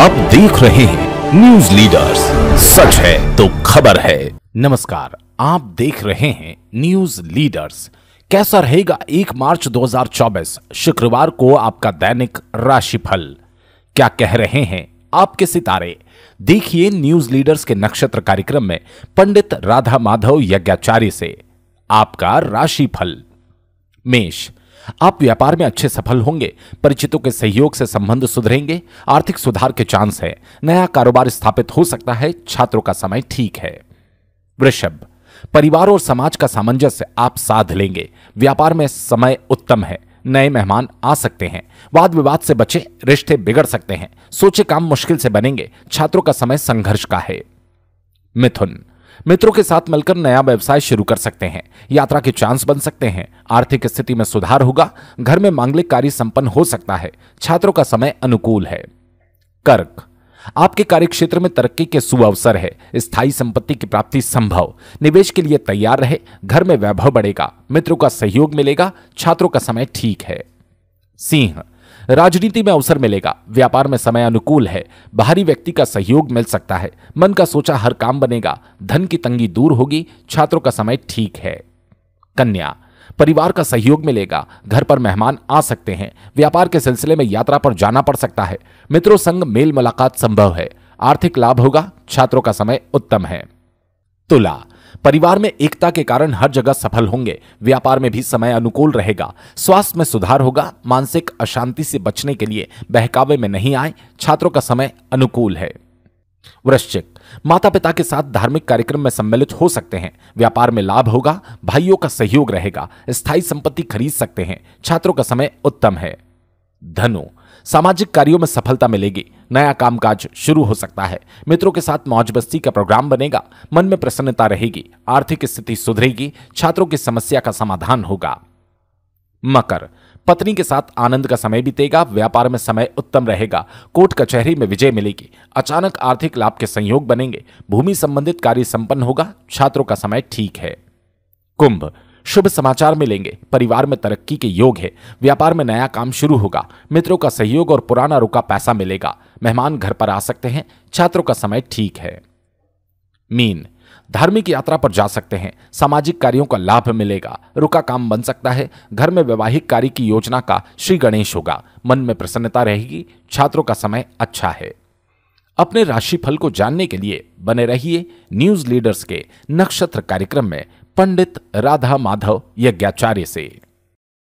आप देख रहे हैं न्यूज लीडर्स सच है तो खबर है नमस्कार आप देख रहे हैं न्यूज लीडर्स कैसा रहेगा एक मार्च 2024 शुक्रवार को आपका दैनिक राशिफल क्या कह रहे हैं आपके सितारे देखिए न्यूज लीडर्स के नक्षत्र कार्यक्रम में पंडित राधा माधव यज्ञाचार्य से आपका राशिफल मेष आप व्यापार में अच्छे सफल होंगे परिचितों के सहयोग से संबंध सुधरेंगे आर्थिक सुधार के चांस है नया कारोबार स्थापित हो सकता है छात्रों का समय ठीक है वृषभ परिवार और समाज का सामंजस्य आप साध लेंगे व्यापार में समय उत्तम है नए मेहमान आ सकते हैं वाद विवाद से बचे रिश्ते बिगड़ सकते हैं सोचे काम मुश्किल से बनेंगे छात्रों का समय संघर्ष का है मिथुन मित्रों के साथ मिलकर नया व्यवसाय शुरू कर सकते हैं यात्रा के चांस बन सकते हैं आर्थिक स्थिति में सुधार होगा घर में मांगलिक कार्य संपन्न हो सकता है छात्रों का समय अनुकूल है कर्क आपके कार्यक्षेत्र में तरक्की के सुअवसर है स्थायी संपत्ति की प्राप्ति संभव निवेश के लिए तैयार रहे घर में वैभव बढ़ेगा मित्रों का सहयोग मिलेगा छात्रों का समय ठीक है सिंह राजनीति में अवसर मिलेगा व्यापार में समय अनुकूल है बाहरी व्यक्ति का सहयोग मिल सकता है मन का सोचा हर काम बनेगा धन की तंगी दूर होगी छात्रों का समय ठीक है कन्या परिवार का सहयोग मिलेगा घर पर मेहमान आ सकते हैं व्यापार के सिलसिले में यात्रा पर जाना पड़ सकता है मित्रों संग मेल मुलाकात संभव है आर्थिक लाभ होगा छात्रों का समय उत्तम है तुला परिवार में एकता के कारण हर जगह सफल होंगे व्यापार में भी समय अनुकूल रहेगा स्वास्थ्य में सुधार होगा मानसिक अशांति से बचने के लिए बहकावे में नहीं आए छात्रों का समय अनुकूल है वृश्चिक माता पिता के साथ धार्मिक कार्यक्रम में सम्मिलित हो सकते हैं व्यापार में लाभ होगा भाइयों का सहयोग रहेगा स्थायी संपत्ति खरीद सकते हैं छात्रों का समय उत्तम है धनु सामाजिक कार्यों में सफलता मिलेगी नया कामकाज शुरू हो सकता है मित्रों के साथ मौज बस्ती का प्रोग्राम बनेगा मन में प्रसन्नता रहेगी आर्थिक स्थिति सुधरेगी छात्रों की समस्या का समाधान होगा मकर पत्नी के साथ आनंद का समय बीतेगा व्यापार में समय उत्तम रहेगा कोर्ट कचहरी में विजय मिलेगी अचानक आर्थिक लाभ के संयोग बनेंगे भूमि संबंधित कार्य संपन्न होगा छात्रों का समय ठीक है कुंभ शुभ समाचार मिलेंगे परिवार में तरक्की के योग है व्यापार में नया काम शुरू होगा मित्रों का सहयोग और पुराना रुका पैसा मिलेगा मेहमान घर पर आ सकते हैं छात्रों का समय ठीक है मीन धार्मिक यात्रा पर जा सकते हैं सामाजिक कार्यों का लाभ मिलेगा रुका काम बन सकता है घर में वैवाहिक कार्य की योजना का श्री गणेश होगा मन में प्रसन्नता रहेगी छात्रों का समय अच्छा है अपने राशिफल को जानने के लिए बने रहिए न्यूज लीडर्स के नक्षत्र कार्यक्रम में पंडित राधा माधव यज्ञाचार्य से